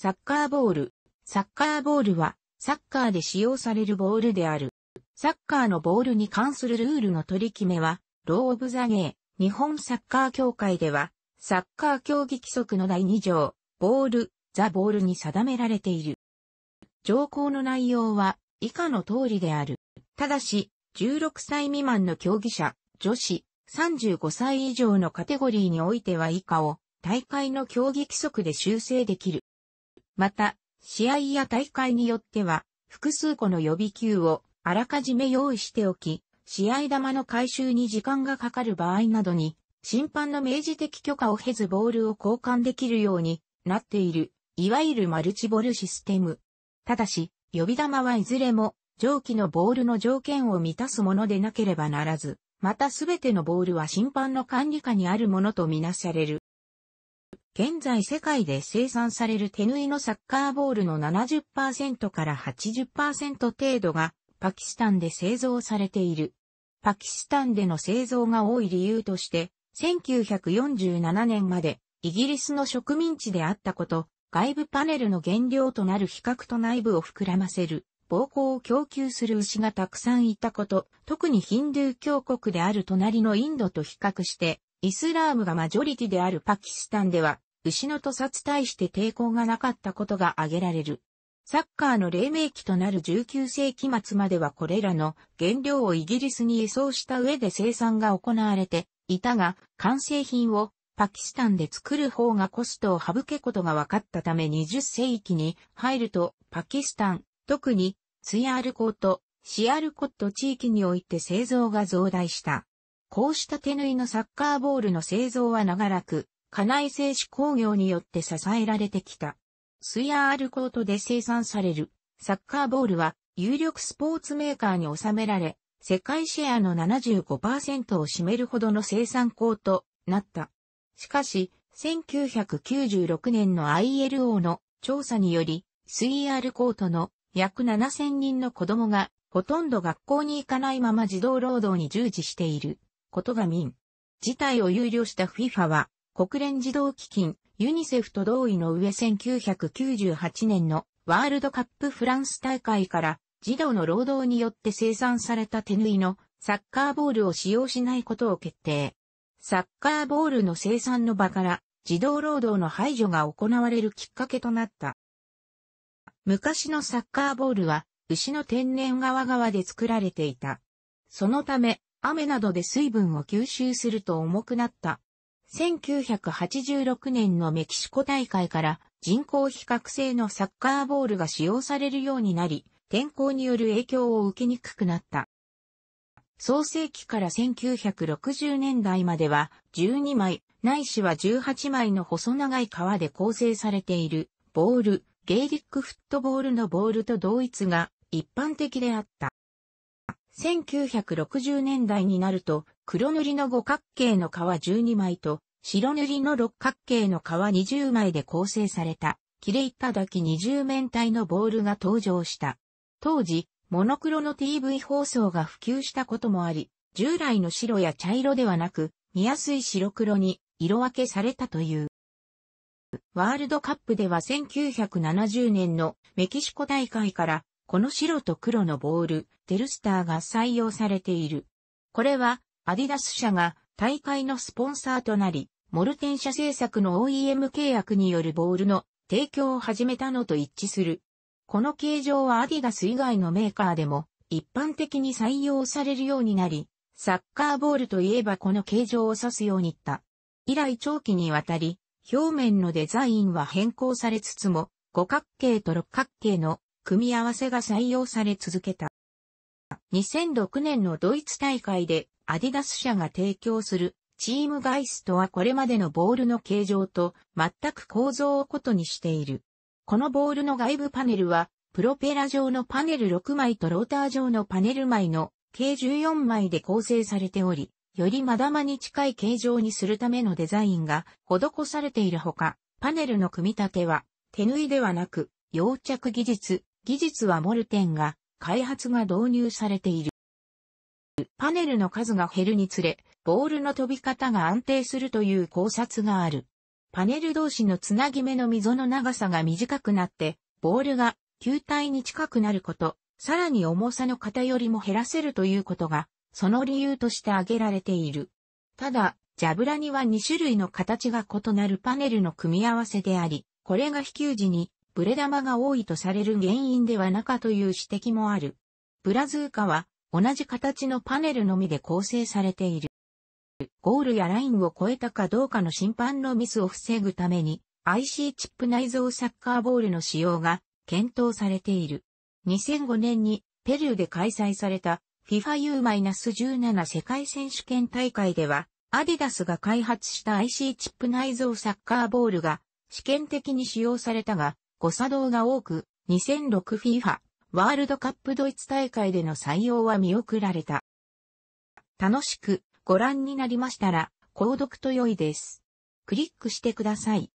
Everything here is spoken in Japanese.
サッカーボール。サッカーボールは、サッカーで使用されるボールである。サッカーのボールに関するルールの取り決めは、ロー・オブ・ザ・ゲー、日本サッカー協会では、サッカー競技規則の第2条、ボール、ザ・ボールに定められている。条項の内容は、以下の通りである。ただし、16歳未満の競技者、女子、35歳以上のカテゴリーにおいては以下を、大会の競技規則で修正できる。また、試合や大会によっては、複数個の予備球をあらかじめ用意しておき、試合球の回収に時間がかかる場合などに、審判の明示的許可を経ずボールを交換できるようになっている、いわゆるマルチボールシステム。ただし、呼び玉はいずれも、上記のボールの条件を満たすものでなければならず、またすべてのボールは審判の管理下にあるものとみなされる。現在世界で生産される手縫いのサッカーボールの70%から80%程度がパキスタンで製造されている。パキスタンでの製造が多い理由として、1947年までイギリスの植民地であったこと、外部パネルの原料となる比較と内部を膨らませる、膀胱を供給する牛がたくさんいたこと、特にヒンドゥー教国である隣のインドと比較して、イスラームがマジョリティであるパキスタンでは、牛の屠殺対して抵抗がなかったことが挙げられる。サッカーの黎明期となる19世紀末まではこれらの原料をイギリスに輸送した上で生産が行われていたが、完成品をパキスタンで作る方がコストを省けことが分かったため20世紀に入るとパキスタン、特にツヤアルコート、シアルコット地域において製造が増大した。こうした手縫いのサッカーボールの製造は長らく家内製紙工業によって支えられてきた。スイヤーアルコートで生産されるサッカーボールは有力スポーツメーカーに収められ、世界シェアの75%を占めるほどの生産高となった。しかし、1996年の ILO の調査により、スイヤールコートの約7000人の子供がほとんど学校に行かないまま児童労働に従事していることが民。事態を憂慮した FIFA は国連児童基金、ユニセフと同意の上1998年のワールドカップフランス大会から児童の労働によって生産された手縫いのサッカーボールを使用しないことを決定。サッカーボールの生産の場から児童労働の排除が行われるきっかけとなった。昔のサッカーボールは牛の天然側側で作られていた。そのため、雨などで水分を吸収すると重くなった1986年のメキシコ大会から人工比較性のサッカーボールが使用されるようになり、天候による影響を受けにくくなった。創世期から1960年代までは12枚、ないしは18枚の細長い革で構成されているボール、ゲイリックフットボールのボールと同一が一般的であった。1960年代になると黒塗りの五角形の皮12枚と、白塗りの六角形の皮20枚で構成された、切れ一ただけ20面体のボールが登場した。当時、モノクロの TV 放送が普及したこともあり、従来の白や茶色ではなく、見やすい白黒に色分けされたという。ワールドカップでは1970年のメキシコ大会から、この白と黒のボール、テルスターが採用されている。これはアディダス社が大会のスポンサーとなり、モルテン社製作の OEM 契約によるボールの提供を始めたのと一致する。この形状はアディダス以外のメーカーでも一般的に採用されるようになり、サッカーボールといえばこの形状を指すように言った。以来長期にわたり、表面のデザインは変更されつつも、五角形と六角形の組み合わせが採用され続けた。2006年のドイツ大会でアディダス社が提供するチームガイストはこれまでのボールの形状と全く構造を異にしている。このボールの外部パネルはプロペラ状のパネル6枚とローター状のパネル枚の計14枚で構成されており、よりまだまに近い形状にするためのデザインが施されているほか、パネルの組み立ては手縫いではなく、溶着技術、技術はモルテンが開発が導入されている。パネルの数が減るにつれ、ボールの飛び方が安定するという考察がある。パネル同士のつなぎ目の溝の長さが短くなって、ボールが球体に近くなること、さらに重さの偏りも減らせるということが、その理由として挙げられている。ただ、ジャブラには2種類の形が異なるパネルの組み合わせであり、これが飛球時にブレ玉が多いとされる原因ではなかという指摘もある。ブラズーカは同じ形のパネルのみで構成されている。ゴールやラインを超えたかどうかの審判のミスを防ぐために IC チップ内蔵サッカーボールの使用が検討されている。2005年にペルーで開催された FIFAU-17 世界選手権大会ではアディダスが開発した IC チップ内蔵サッカーボールが試験的に使用されたが誤作動が多く、2006FIFA ワールドカップドイツ大会での採用は見送られた。楽しくご覧になりましたら、購読と良いです。クリックしてください。